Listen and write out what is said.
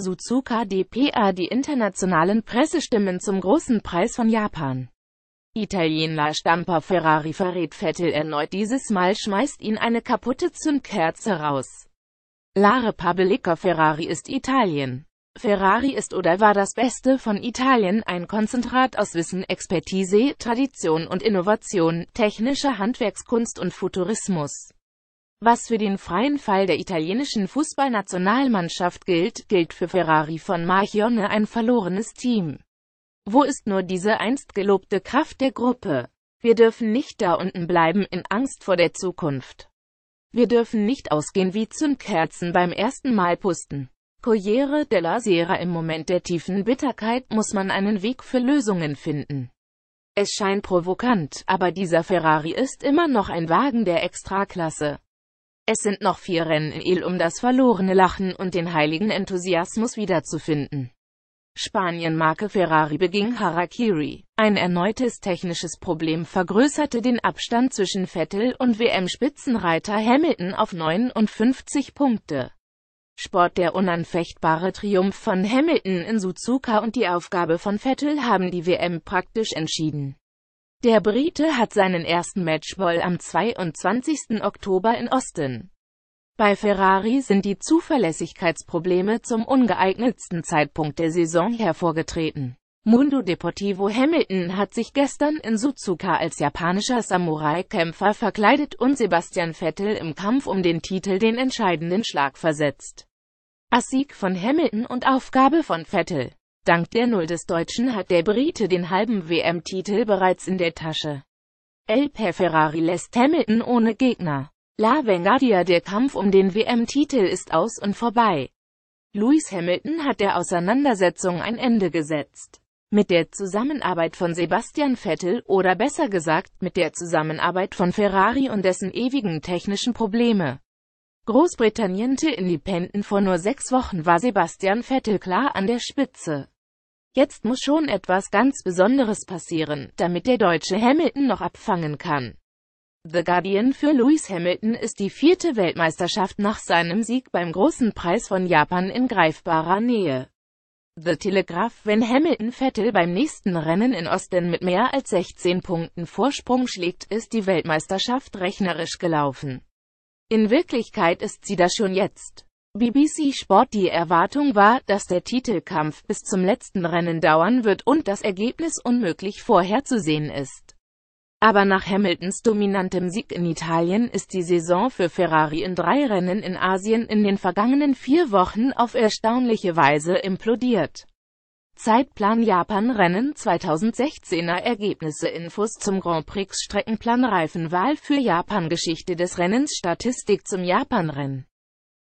Suzuka dpa die internationalen Pressestimmen zum Großen Preis von Japan. Italiener Stamper Ferrari verrät Vettel erneut dieses Mal schmeißt ihn eine kaputte Zündkerze raus. La Repubblica Ferrari ist Italien. Ferrari ist oder war das Beste von Italien, ein Konzentrat aus Wissen, Expertise, Tradition und Innovation, technischer Handwerkskunst und Futurismus. Was für den freien Fall der italienischen Fußballnationalmannschaft gilt, gilt für Ferrari von Marchione ein verlorenes Team. Wo ist nur diese einst gelobte Kraft der Gruppe? Wir dürfen nicht da unten bleiben in Angst vor der Zukunft. Wir dürfen nicht ausgehen wie Zündkerzen beim ersten Mal pusten. Corriere della Sera im Moment der tiefen Bitterkeit muss man einen Weg für Lösungen finden. Es scheint provokant, aber dieser Ferrari ist immer noch ein Wagen der Extraklasse. Es sind noch vier Rennen in El, um das verlorene Lachen und den heiligen Enthusiasmus wiederzufinden. Spanien-Marke Ferrari beging Harakiri. Ein erneutes technisches Problem vergrößerte den Abstand zwischen Vettel und WM-Spitzenreiter Hamilton auf 59 Punkte. Sport Der unanfechtbare Triumph von Hamilton in Suzuka und die Aufgabe von Vettel haben die WM praktisch entschieden. Der Brite hat seinen ersten Matchball am 22. Oktober in Austin. Bei Ferrari sind die Zuverlässigkeitsprobleme zum ungeeignetsten Zeitpunkt der Saison hervorgetreten. Mundo Deportivo Hamilton hat sich gestern in Suzuka als japanischer Samurai-Kämpfer verkleidet und Sebastian Vettel im Kampf um den Titel den entscheidenden Schlag versetzt. A von Hamilton und Aufgabe von Vettel. Dank der Null des Deutschen hat der Brite den halben WM-Titel bereits in der Tasche. El per Ferrari lässt Hamilton ohne Gegner. La Vengadia der Kampf um den WM-Titel ist aus und vorbei. Lewis Hamilton hat der Auseinandersetzung ein Ende gesetzt. Mit der Zusammenarbeit von Sebastian Vettel, oder besser gesagt, mit der Zusammenarbeit von Ferrari und dessen ewigen technischen Probleme. Großbritannien Independent vor nur sechs Wochen war Sebastian Vettel klar an der Spitze. Jetzt muss schon etwas ganz Besonderes passieren, damit der deutsche Hamilton noch abfangen kann. The Guardian für Lewis Hamilton ist die vierte Weltmeisterschaft nach seinem Sieg beim Großen Preis von Japan in greifbarer Nähe. The Telegraph, wenn Hamilton Vettel beim nächsten Rennen in Osten mit mehr als 16 Punkten Vorsprung schlägt, ist die Weltmeisterschaft rechnerisch gelaufen. In Wirklichkeit ist sie das schon jetzt. BBC Sport die Erwartung war, dass der Titelkampf bis zum letzten Rennen dauern wird und das Ergebnis unmöglich vorherzusehen ist. Aber nach Hamiltons dominantem Sieg in Italien ist die Saison für Ferrari in drei Rennen in Asien in den vergangenen vier Wochen auf erstaunliche Weise implodiert. Zeitplan Japan-Rennen 2016er Ergebnisse Infos zum Grand Prix Streckenplan Reifenwahl für Japan Geschichte des Rennens Statistik zum Japan-Rennen